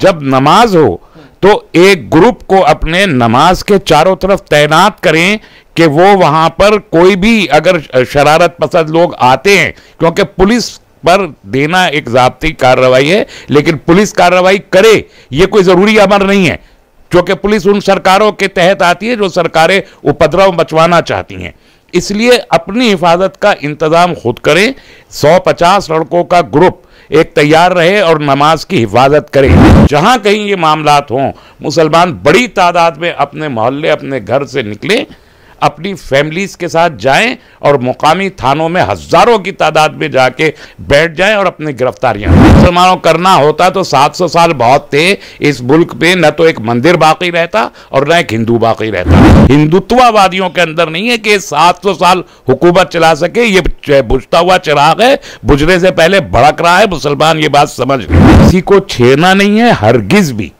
जब नमाज हो तो एक ग्रुप को अपने नमाज के चारों तरफ तैनात करें कि वो वहां पर कोई भी अगर शरारत पसंद लोग आते हैं क्योंकि पुलिस पर देना एक जबती कार्रवाई है लेकिन पुलिस कार्रवाई करे ये कोई ज़रूरी अमर नहीं है क्योंकि पुलिस उन सरकारों के तहत आती है जो सरकारें उपद्रव बचवाना चाहती हैं इसलिए अपनी हिफाजत का इंतज़ाम खुद करें 150 लड़कों का ग्रुप एक तैयार रहे और नमाज की हिफाजत करे जहां कहीं ये मामला हों मुसलमान बड़ी तादाद में अपने मोहल्ले अपने घर से निकले अपनी फैमिलीज़ के साथ जाएं और मुकामी थानों में हज़ारों की तादाद में जाके बैठ जाएं और अपनी गिरफ्तारियां मुसलमानों करना होता तो 700 साल बहुत थे इस मुल्क में न तो एक मंदिर बाकी रहता और न एक हिंदू बाकी रहता हिंदुत्ववादियों के अंदर नहीं है कि 700 साल हुकूमत चला सके ये बुझता हुआ चिराग है बुझने से पहले भड़क रहा है मुसलमान ये बात समझ किसी को छेड़ना नहीं है हरगिज भी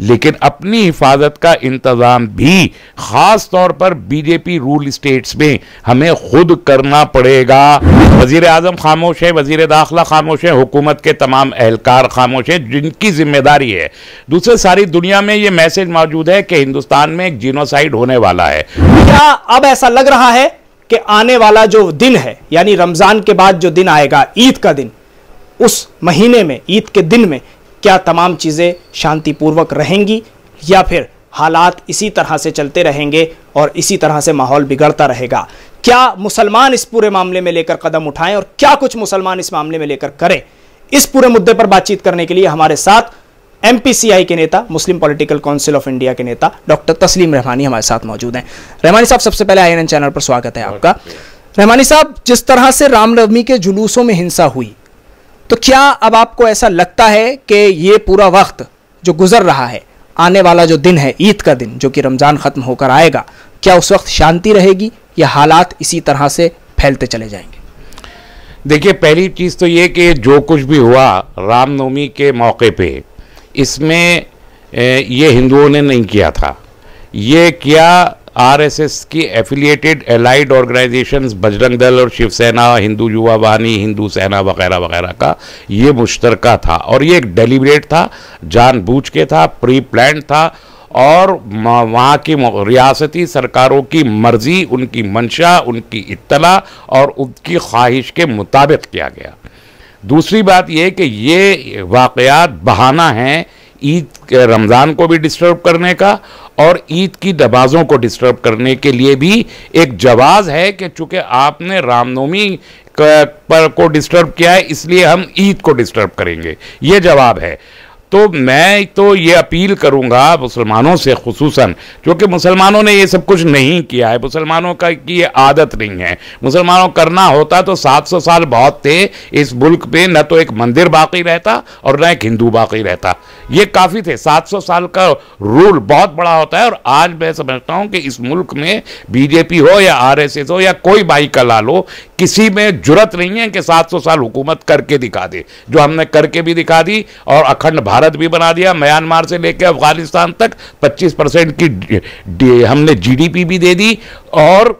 लेकिन अपनी हिफाजत का इंतज़ाम भी ख़ास तौर पर बीजेपी रूल स्टेट्स में हमें खुद करना पड़ेगा वजीर आजम खामोश है वजीर दाखिला खामोश है हुकूमत के तमाम एहलकार खामोश है जिनकी जिम्मेदारी है दूसरे सारी दुनिया में ये मैसेज मौजूद है कि हिंदुस्तान में एक जीनोसाइड होने वाला है क्या अब ऐसा लग रहा है कि आने वाला जो दिन है यानी रमज़ान के बाद जो दिन आएगा ईद का दिन उस महीने में ईद के दिन में क्या तमाम चीज़ें शांतिपूर्वक रहेंगी या फिर हालात इसी तरह से चलते रहेंगे और इसी तरह से माहौल बिगड़ता रहेगा क्या मुसलमान इस पूरे मामले में लेकर कदम उठाएं और क्या कुछ मुसलमान इस मामले में लेकर करें इस पूरे मुद्दे पर बातचीत करने के लिए हमारे साथ एमपीसीआई के नेता Muslim political council of India के नेता डॉक्टर तस्लीम रहमानी हमारे साथ मौजूद हैं रहमानी साहब सबसे पहले आई चैनल पर स्वागत है आपका रहमानी साहब जिस तरह से रामनवमी के जुलूसों में हिंसा हुई तो क्या अब आपको ऐसा लगता है कि ये पूरा वक्त जो गुजर रहा है आने वाला जो दिन है ईद का दिन जो कि रमज़ान ख़त्म होकर आएगा क्या उस वक्त शांति रहेगी या हालात इसी तरह से फैलते चले जाएंगे देखिए पहली चीज़ तो ये कि जो कुछ भी हुआ रामनवमी के मौके पे इसमें ये हिंदुओं ने नहीं किया था ये किया आरएसएस की एफिलिएटेड एलाइड ऑर्गेनाइजेशंस बजरंग दल और शिवसेना हिंदू युवा वाहिनी हिंदू सेना वगैरह वगैरह का ये मुश्तर था और ये एक डेलीबरेट था जानबूझ के था प्री प्लान था और वहाँ की रियासती सरकारों की मर्ज़ी उनकी मंशा उनकी इत्तला और उनकी ख्वाहिश के मुताबिक किया गया दूसरी बात यह कि ये वाक़ात बहाना हैं ईद रमज़ान को भी डिस्टर्ब करने का और ईद की दबाज़ों को डिस्टर्ब करने के लिए भी एक जवाज़ है कि चूँकि आपने रामनवमी पर को डिस्टर्ब किया है इसलिए हम ईद को डिस्टर्ब करेंगे ये जवाब है तो मैं तो ये अपील करूँगा मुसलमानों से खसूस क्योंकि मुसलमानों ने ये सब कुछ नहीं किया है मुसलमानों का की ये आदत नहीं है मुसलमानों करना होता तो 700 साल बहुत थे इस मुल्क में न तो एक मंदिर बाकी रहता और न एक हिंदू बाकी रहता ये काफ़ी थे 700 साल का रूल बहुत बड़ा होता है और आज मैं समझता हूँ कि इस मुल्क में बीजेपी हो या आर हो या कोई बाई का लाल हो किसी में जुरत नहीं है कि 700 साल हुकूमत करके दिखा दे जो हमने करके भी दिखा दी और अखंड भारत भी बना दिया म्यांमार से लेकर अफगानिस्तान तक 25 परसेंट की डी, डी, हमने जीडीपी भी दे दी और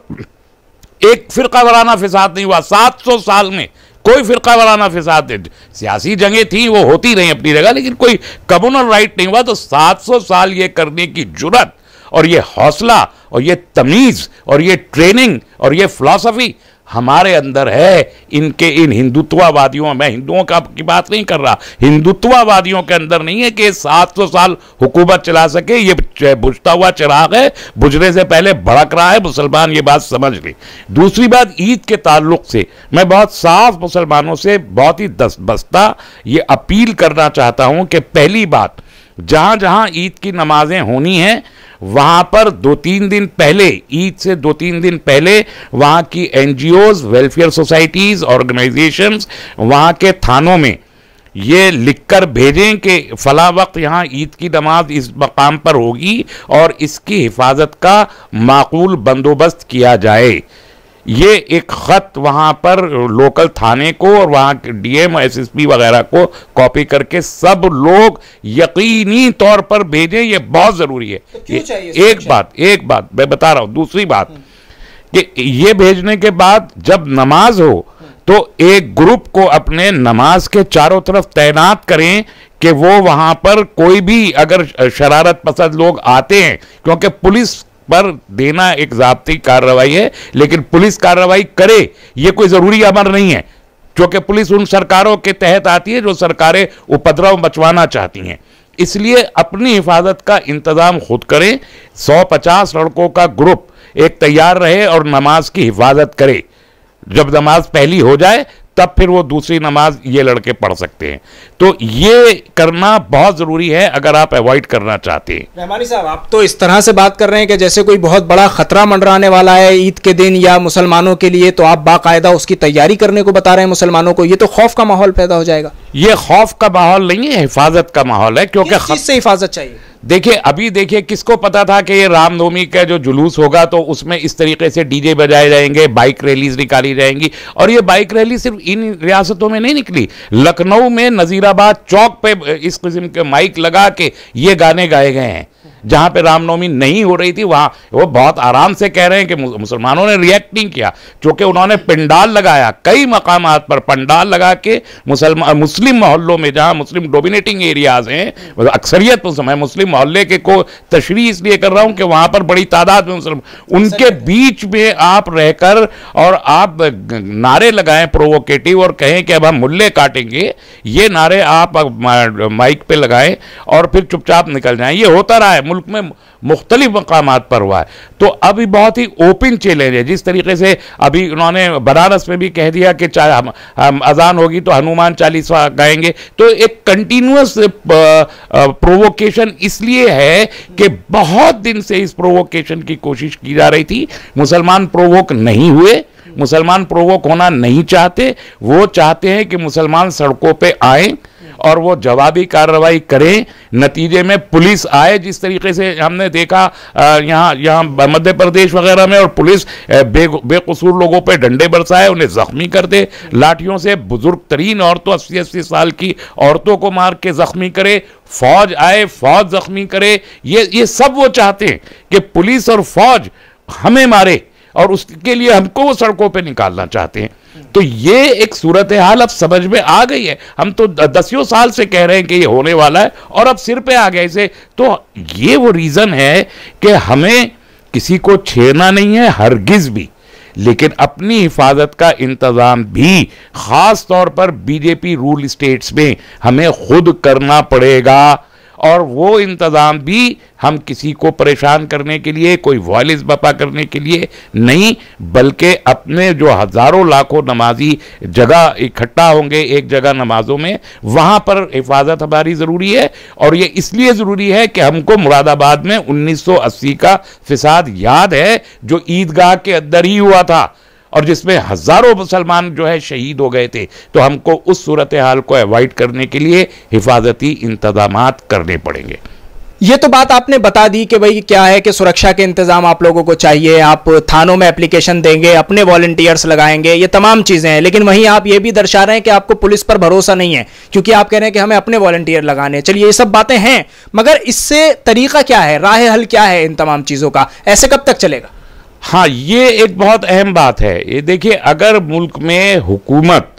एक फिरका वराना फिसाद नहीं हुआ 700 साल में कोई फिरका वराना फिसाद सियासी जंगें थी वो होती रही अपनी जगह लेकिन कोई कम्युनल राइट नहीं हुआ तो सात साल ये करने की जरूरत और ये हौसला और ये तमीज़ और ये ट्रेनिंग और ये फ़िलासफ़ी हमारे अंदर है इनके इन हिंदुत्ववादियों मैं हिंदुओं का की बात नहीं कर रहा हिंदुत्ववादियों के अंदर नहीं है कि सात सौ साल हुकूमत चला सके ये बुझता हुआ चिराग है बुझने से पहले भड़क रहा है मुसलमान ये बात समझ ली दूसरी बात ईद के ताल्लुक से मैं बहुत साफ मुसलमानों से बहुत ही दस बस्ता ये अपील करना चाहता हूँ कि पहली बात जहाँ जहाँ ईद की नमाजें होनी हैं वहाँ पर दो तीन दिन पहले ईद से दो तीन दिन पहले वहाँ की एन वेलफेयर सोसाइटीज़ ऑर्गेनाइजेशंस वहाँ के थानों में ये लिखकर भेजें कि फला वक्त यहाँ ईद की नमाज इस मकाम पर होगी और इसकी हिफाजत का माकूल बंदोबस्त किया जाए ये एक ख़त वहां पर लोकल थाने को और वहां के डीएम एसएसपी वगैरह को कॉपी करके सब लोग यकीनी तौर पर भेजें ये बहुत ज़रूरी है तो चाहिए एक बात एक बात मैं बता रहा हूं दूसरी बात हम्म। कि ये भेजने के बाद जब नमाज हो तो एक ग्रुप को अपने नमाज के चारों तरफ तैनात करें कि वो वहां पर कोई भी अगर शरारत पसंद लोग आते हैं क्योंकि पुलिस पर देना एक जबती कार्रवाई है लेकिन पुलिस कार्रवाई करे ये कोई ज़रूरी अमर नहीं है क्योंकि पुलिस उन सरकारों के तहत आती है जो सरकारें उपद्रव बचवाना चाहती हैं इसलिए अपनी हिफाजत का इंतज़ाम खुद करें 150 लड़कों का ग्रुप एक तैयार रहे और नमाज की हिफाजत करे जब नमाज पहली हो जाए तब फिर वो दूसरी नमाज ये लड़के पढ़ सकते हैं तो ये करना बहुत ज़रूरी है अगर आप अवॉइड करना चाहते हैं रहमानी साहब आप तो इस तरह से बात कर रहे हैं कि जैसे कोई बहुत बड़ा ख़तरा मंडराने वाला है ईद के दिन या मुसलमानों के लिए तो आप बाकायदा उसकी तैयारी करने को बता रहे हैं मुसलमानों को ये तो खौफ का माहौल पैदा हो जाएगा ये खौफ का माहौल नहीं है हिफाजत का माहौल है क्योंकि खत... से हिफाजत चाहिए देखिए अभी देखिए किसको पता था कि ये रामनवमी का जो जुलूस होगा तो उसमें इस तरीके से डीजे बजाए जाएंगे बाइक रैलीज निकाली जाएंगी और ये बाइक रैली सिर्फ इन रियासतों में नहीं निकली लखनऊ में नज़ीराबाद चौक पे इस किस्म के माइक लगा के ये गाने गाए गए हैं जहाँ पे रामनवमी नहीं हो रही थी वहां वो बहुत आराम से कह रहे हैं कि मुसलमानों ने रिएक्ट नहीं किया क्योंकि उन्होंने पंडाल लगाया कई मकाम पर पंडाल लगा के मुसलमान मुस्लिम मोहल्लों में जहाँ मुस्लिम डोमिनेटिंग एरियाज हैं मतलब अक्सरियत समय मुस्लिम मोहल्ले के को तशरी इसलिए कर रहा हूं कि वहाँ पर बड़ी तादाद में मुसलमान उनके बीच में आप रहकर और आप नारे लगाएं प्रोवोकेटिव और कहें कि अब हम मुल्ले काटेंगे ये नारे आप माइक पे लगाएं और फिर चुपचाप निकल जाएं ये होता रहा है मुल्क में मुख्तलिफ मकाम पर हुआ है तो अभी बहुत ही ओपन चैलेंज है जिस तरीके से अभी उन्होंने बनारस में भी कह दिया कि हम, हम अजान होगी तो हनुमान चालीसवा गाएंगे तो एक कंटिन्यूस प्रोवोकेशन इसलिए है कि बहुत दिन से इस प्रोवोकेशन की कोशिश की जा रही थी मुसलमान प्रोवोक नहीं हुए मुसलमान प्रोवोक होना नहीं चाहते वो चाहते हैं कि मुसलमान सड़कों पे आए और वो जवाबी कार्रवाई करें नतीजे में पुलिस आए जिस तरीके से हमने देखा यहाँ यहाँ मध्य प्रदेश वगैरह में और पुलिस बे बेकसूर लोगों पर डंडे बरसाए उन्हें ज़ख्मी कर दे लाठियों से बुजुर्ग तरीन औरतों अस्सी अस्सी साल की औरतों को मार के ज़ख्मी करे फौज आए फौज ज़ख्मी करे ये ये सब वो चाहते हैं कि पुलिस और फौज हमें मारे और उसके लिए हमको वो सड़कों पर निकालना चाहते हैं तो ये एक सूरत हाल अब समझ में आ गई है हम तो दसियों साल से कह रहे हैं कि ये होने वाला है और अब सिर पे आ गया इसे तो ये वो रीज़न है कि हमें किसी को छेड़ना नहीं है हरगिज़ भी लेकिन अपनी हिफाजत का इंतज़ाम भी ख़ास तौर पर बीजेपी रूल स्टेट्स में हमें खुद करना पड़ेगा और वो इंतज़ाम भी हम किसी को परेशान करने के लिए कोई वॉयलेंस बपा करने के लिए नहीं बल्कि अपने जो हज़ारों लाखों नमाजी जगह इकट्ठा होंगे एक जगह नमाजों में वहाँ पर हिफाजत हमारी ज़रूरी है और ये इसलिए ज़रूरी है कि हमको मुरादाबाद में 1980 का फिसाद याद है जो ईदगाह के अंदर ही हुआ था और जिसमें हज़ारों मुसलमान जो है शहीद हो गए थे तो हमको उस सूरत हाल को अवॉइड करने के लिए हिफाजती इंतजाम करने पड़ेंगे ये तो बात आपने बता दी कि भाई क्या है कि सुरक्षा के इंतजाम आप लोगों को चाहिए आप थानों में एप्लीकेशन देंगे अपने वॉलंटियर्स लगाएंगे ये तमाम चीज़ें हैं लेकिन वहीं आप ये भी दर्शा रहे हैं कि आपको पुलिस पर भरोसा नहीं है क्योंकि आप कह रहे हैं कि हमें अपने वॉलंटियर लगाने चलिए ये सब बातें हैं मगर इससे तरीका क्या है राह हल क्या है इन तमाम चीज़ों का ऐसे कब तक चलेगा हाँ ये एक बहुत अहम बात है ये देखिए अगर मुल्क में हुकूमत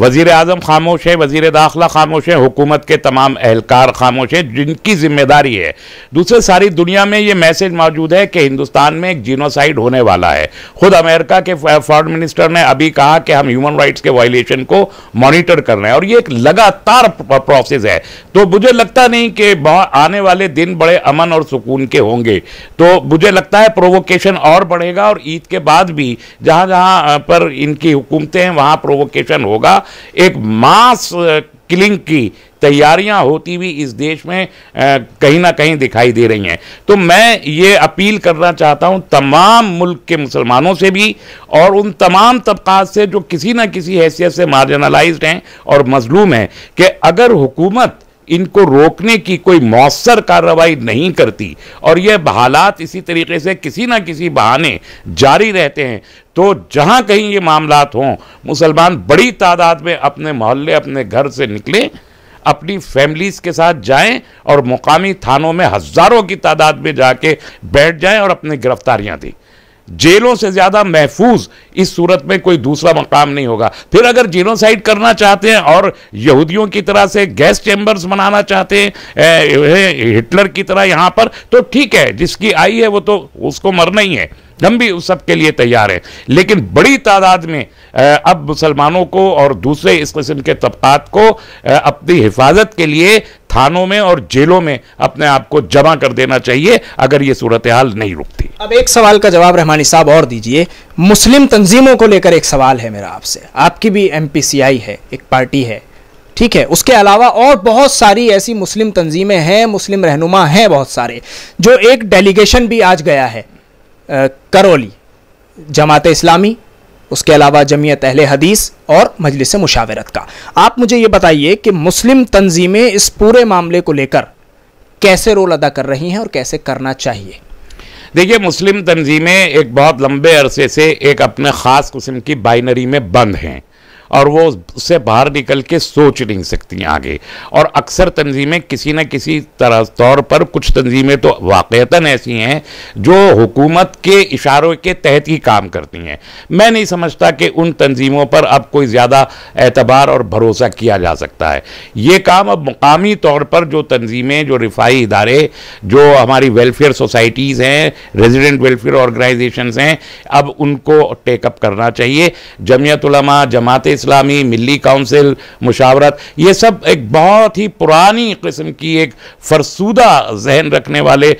वजीर अजम खामोश है वजीर दाखिला खामोश है हुकूमत के तमाम एहलकार खामोश है जिनकी जिम्मेदारी है दूसरे सारी दुनिया में ये मैसेज मौजूद है कि हिंदुस्तान में एक जीनोसाइड होने वाला है खुद अमेरिका के फॉरन मिनिस्टर ने अभी कहा कि हम ह्यूमन राइट्स के वायलेशन को मॉनिटर कर रहे हैं और ये एक लगातार प्रोसेस है तो मुझे लगता नहीं कि आने वाले दिन बड़े अमन और सुकून के होंगे तो मुझे लगता है प्रोवोकेशन और बढ़ेगा और ईद के बाद भी जहाँ जहाँ पर इनकी हुकूमतें हैं वहाँ प्रोवोकेशन होगा एक मास किलिंग uh, की तैयारियां होती हुई इस देश में uh, कहीं ना कहीं दिखाई दे रही हैं तो मैं ये अपील करना चाहता हूं तमाम मुल्क के मुसलमानों से भी और उन तमाम तबकात से जो किसी ना किसी हैसियत से मार्जनलाइज हैं और मजलूम हैं कि अगर हुकूमत इनको रोकने की कोई मौसर कार्रवाई नहीं करती और यह हालात इसी तरीके से किसी ना किसी बहाने जारी रहते हैं तो जहाँ कहीं ये मामला हों मुसलमान बड़ी तादाद में अपने मोहल्ले अपने घर से निकलें अपनी फैमिलीज़ के साथ जाएं और मुकामी थानों में हज़ारों की तादाद में जाके बैठ जाएं और अपनी गिरफ्तारियां दें जेलों से ज़्यादा महफूज इस सूरत में कोई दूसरा मकाम नहीं होगा फिर अगर जीनोसाइड करना चाहते हैं और यहूदियों की तरह से गैस चैम्बर्स बनाना चाहते हैं हिटलर की तरह यहाँ पर तो ठीक है जिसकी आई है वो तो उसको मरना ही है हम भी उस सब के लिए तैयार हैं लेकिन बड़ी तादाद में अब मुसलमानों को और दूसरे इस किस्म के तबकात को अपनी हिफाजत के लिए थानों में और जेलों में अपने आप को जमा कर देना चाहिए अगर ये सूरत हाल नहीं रुकती अब एक सवाल का जवाब रहमानी साहब और दीजिए मुस्लिम तंजीमों को लेकर एक सवाल है मेरा आपसे आपकी भी एम है एक पार्टी है ठीक है उसके अलावा और बहुत सारी ऐसी मुस्लिम तंजीमें हैं मुस्लिम रहनुमा हैं बहुत सारे जो एक डेलीगेशन भी आज गया है करौली जमात इस्लामी उसके अलावा जमीयत अहल हदीस और मजलिस मुशावरत का आप मुझे ये बताइए कि मुस्लिम तंजीमें इस पूरे मामले को लेकर कैसे रोल अदा कर रही हैं और कैसे करना चाहिए देखिए मुस्लिम तंजीमें एक बहुत लंबे अरसे से एक अपने ख़ास कस्म की बाइनरी में बंद हैं और वो उससे बाहर निकल के सोच नहीं सकती आगे और अक्सर तंजीमें किसी न किसी तरह तौर पर कुछ तंजीमें तो वाक़ता ऐसी हैं जो हुकूमत के इशारों के तहत ही काम करती हैं मैं नहीं समझता कि उन तंजीमों पर अब कोई ज़्यादा एतबार और भरोसा किया जा सकता है ये काम अब मुकामी तौर पर जो तंजीमें जो रिफाही इदारे जो हमारी वेलफेयर सोसाइटीज़ हैं रेजिडेंट वेलफेयर ऑर्गेनाइजेशन हैं अब उनको टेकअप करना चाहिए जमयतलमा जमात इस्लामी मिली काउंसिल मुशावरत ये सब एक बहुत ही पुरानी किस्म की एक फरसूदा जहन रखने वाले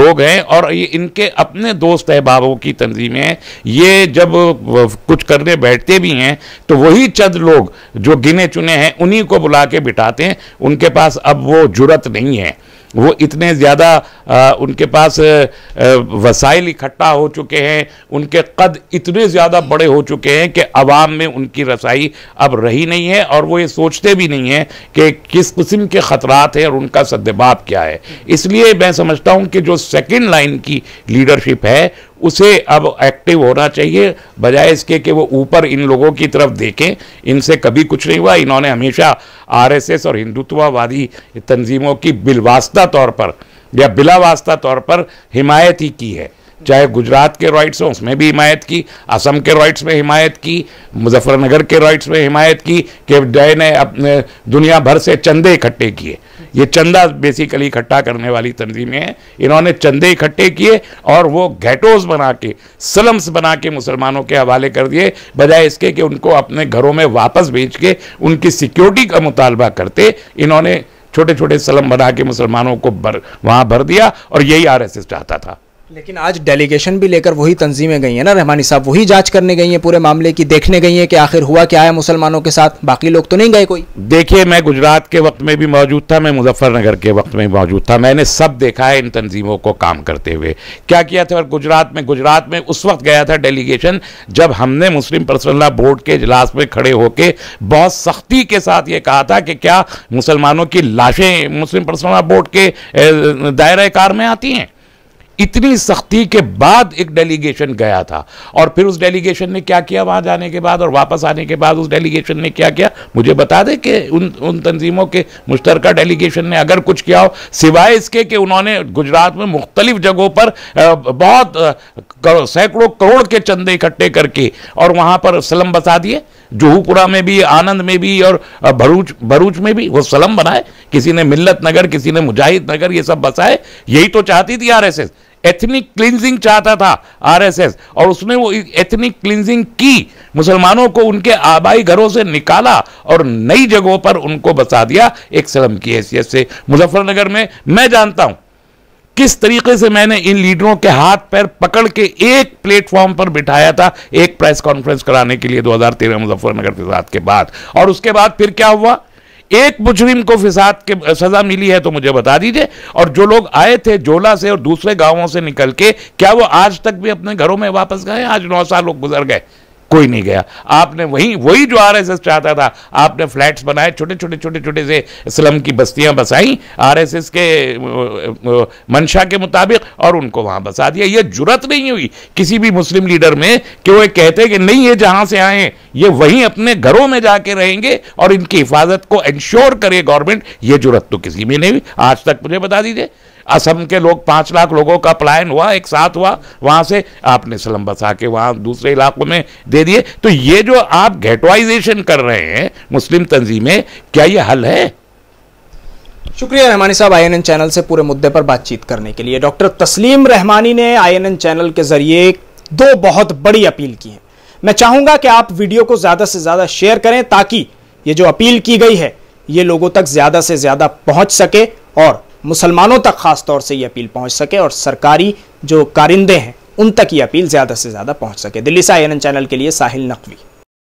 लोग हैं और ये इनके अपने दोस्त अहबाबों की तंजीमें हैं ये जब कुछ करने बैठते भी हैं तो वही चंद लोग जो गिने चुने हैं उन्हीं को बुला के बिठाते हैं उनके पास अब वो जुरत नहीं है वो इतने ज़्यादा उनके पास वसाइल इकट्ठा हो चुके हैं उनके कद इतने ज़्यादा बड़े हो चुके हैं कि आवाम में उनकी रसाई अब रही नहीं है और वो ये सोचते भी नहीं हैं कि किस किस्म के ख़तरा हैं और उनका सदभाव क्या है इसलिए मैं समझता हूँ कि जो सेकेंड लाइन की लीडरशिप है उसे अब एक्टिव होना चाहिए बजाय इसके कि वो ऊपर इन लोगों की तरफ देखें इनसे कभी कुछ नहीं हुआ इन्होंने हमेशा आरएसएस और हिंदुत्ववादी तंजीमों की बिलवास्ता तौर पर या बिलावास्ता तौर पर हिमायत ही की है चाहे गुजरात के राइट्स हों उसमें भी हिमायत की असम के राइट्स में हिमायत की मुजफ्फरनगर के राइट्स में हिमायत की कि जय ने अपने दुनिया भर से चंदे इकट्ठे किए ये चंदा बेसिकली इकट्ठा करने वाली तंजीमें हैं इन्होंने चंदे इकट्ठे किए और वो घेटोज बना के सलम्स बना के मुसलमानों के हवाले कर दिए बजाय इसके कि उनको अपने घरों में वापस भेज के उनकी सिक्योरिटी का मुतालबा करते इन्होंने छोटे छोटे सलम बना के मुसलमानों को भर वहाँ भर दिया और यही आर चाहता था लेकिन आज डेलीगेशन भी लेकर वही तंजीमें गई हैं ना रहमानी साहब वही जांच करने गई हैं पूरे मामले की देखने गई हैं कि आखिर हुआ क्या है मुसलमानों के साथ बाकी लोग तो नहीं गए कोई देखिए मैं गुजरात के वक्त में भी मौजूद था मैं मुजफ्फरनगर के वक्त में भी मौजूद था मैंने सब देखा है इन तंजीमों को काम करते हुए क्या किया था और गुजरात में गुजरात में उस वक्त गया था डेलीगेशन जब हमने मुस्लिम पर्सनल लॉ बोर्ड के इजलास में खड़े होकर बहुत सख्ती के साथ ये कहा था कि क्या मुसलमानों की लाशें मुस्लिम पर्सनल लॉ बोर्ड के दायरे कार में आती हैं इतनी सख्ती के बाद एक डेलीगेशन गया था और फिर उस डेलीगेशन ने क्या किया वहाँ जाने के बाद और वापस आने के बाद उस डेलीगेशन ने क्या किया मुझे बता दें कि उन उन तंजीमों के मुश्तर डेलीगेशन ने अगर कुछ किया हो सिवाय इसके कि उन्होंने गुजरात में मुख्तलिफ जगहों पर बहुत सैकड़ों करोड़ के चंदे इकट्ठे करके और वहाँ पर सलम बसा दिए जोहूपुरा में भी आनंद में भी और भरूच भरूच में भी वो सलम बनाए किसी ने मिल्लत नगर किसी ने मुजाहिद नगर ये सब बसाए यही तो चाहती थी आरएसएस एथनिक क्लिनजिंग चाहता था आरएसएस और उसने वो एथनिक क्लिनजिंग की मुसलमानों को उनके आबाई घरों से निकाला और नई जगहों पर उनको बसा दिया एक सलम की हैसियत से मुजफ्फरनगर में मैं जानता हूं किस तरीके से मैंने इन लीडरों के हाथ पैर पकड़ के एक प्लेटफॉर्म पर बिठाया था एक प्रेस कॉन्फ्रेंस कराने के लिए 2013 मुजफ्फरनगर के साथ के बाद और उसके बाद फिर क्या हुआ एक मुजरिम को फिसाद के सजा मिली है तो मुझे बता दीजिए और जो लोग आए थे जोला से और दूसरे गांवों से निकल के क्या वो आज तक भी अपने घरों में वापस गए आज नौ साल लोग गुजर गए कोई नहीं गया आपने वही वही जो आर एस एस चाहता था आपने फ्लैट्स बनाए छोटे छोटे छोटे छोटे से स्लम की बस्तियां बसाई आर एस एस के मंशा के मुताबिक और उनको वहां बसा दिया ये जरूरत नहीं हुई किसी भी मुस्लिम लीडर में कि वो कहते कि नहीं ये जहां से आए ये वहीं अपने घरों में जाके रहेंगे और इनकी हिफाजत को इंश्योर करे गवर्नमेंट ये जरूरत तो किसी में नहीं हुई आज तक मुझे बता दीजिए असम के लोग पाँच लाख लोगों का पलायन हुआ एक साथ हुआ वहाँ से आपने स्लम बसा के वहाँ दूसरे इलाकों में दे दिए तो ये जो आप घेटवाइजेशन कर रहे हैं मुस्लिम तंजीमें क्या ये हल है शुक्रिया रहमानी साहब आईएनएन चैनल से पूरे मुद्दे पर बातचीत करने के लिए डॉक्टर तस्लीम रहमानी ने आईएनएन चैनल के जरिए दो बहुत बड़ी अपील की है मैं चाहूंगा कि आप वीडियो को ज्यादा से ज्यादा शेयर करें ताकि ये जो अपील की गई है ये लोगों तक ज्यादा से ज्यादा पहुंच सके और मुसलमानों तक ख़ास तौर से ये अपील पहुँच सके और सरकारी जो कारिंदे हैं उन तक ये अपील ज़्यादा से ज़्यादा पहुँच सके दिल्ली से आई चैनल के लिए साहिल नकवी